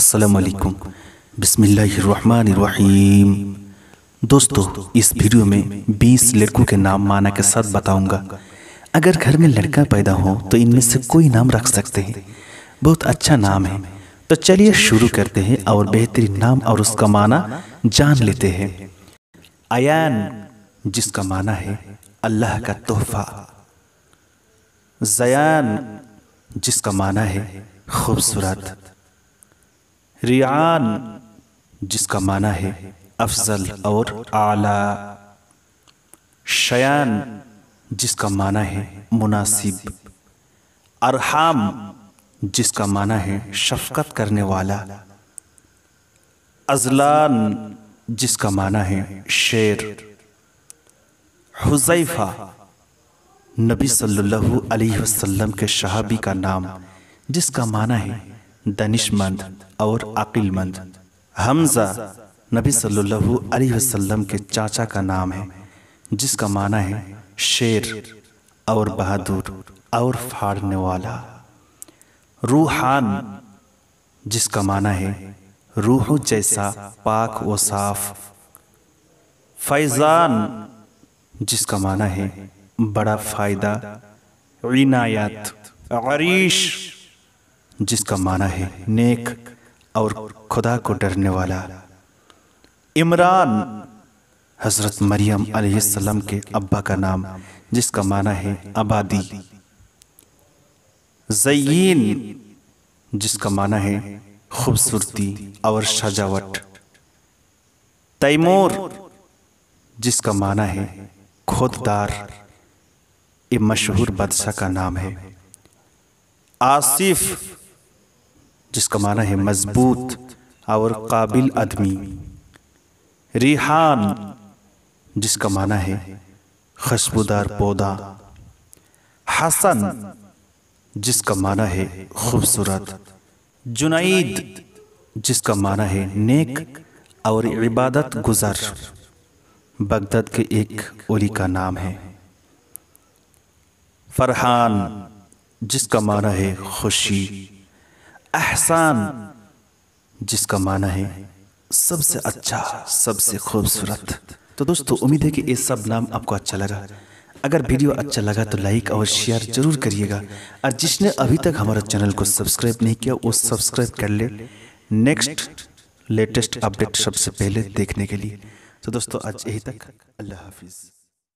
असलकुम बसमीम दोस्तों इस वीडियो में 20 लड़कों के नाम माना के साथ बताऊंगा अगर घर में लड़का पैदा हो तो इनमें से कोई नाम रख सकते हैं बहुत अच्छा नाम है तो चलिए शुरू करते हैं और बेहतरीन नाम और उसका माना जान लेते हैं अयान जिसका माना है अल्लाह का तोहफा जयान जिसका माना है खूबसूरत रियान जिसका माना है अफजल और आला शयान जिसका माना है मुनासिब अरहाम जिसका माना है शफकत करने वाला अजलान जिसका माना है शेर हुजैफा नबी सल्लल्लाहु अलैहि वसल्लम के शहाबी का नाम जिसका माना है दनिशमंद और अकीलमंद हमजा नबी सल्लल्लाहु अलैहि वसल्लम के चाचा का नाम है जिसका माना है शेर और बहादुर और फाड़ने वाला रूहान जिसका माना है रूह जैसा पाक व साफ फैज़ान जिसका माना है बड़ा फ़ायदा इनायत अरीश जिसका माना है नेक और खुदा को डरने वाला इमरान हज़रत मरियम अलैहिस्सलाम के अब्बा का नाम जिसका माना है आबादी जयीन जिसका माना है खूबसूरती और सजावट तैमूर जिसका माना है खुददार ये मशहूर बादशाह का नाम है आसिफ जिसका माना है मजबूत और काबिल आदमी रिहान जिसका माना है खुशबूदार पौधा हसन जिसका माना है खूबसूरत जुनाइद जिसका माना है नेक और इबादत गुजर बगदाद के एक ओली का नाम है फरहान जिसका माना है खुशी एहसान जिसका माना है सबसे अच्छा सबसे खूबसूरत तो दोस्तों उम्मीद है कि ये सब नाम आपको अच्छा लगा अगर वीडियो अच्छा लगा तो लाइक और शेयर जरूर करिएगा और जिसने अभी तक हमारे चैनल को सब्सक्राइब नहीं किया वो सब्सक्राइब कर ले नेक्स्ट लेटेस्ट अपडेट सबसे पहले देखने के लिए तो दोस्तों आज यही तक अल्लाह हाफिज़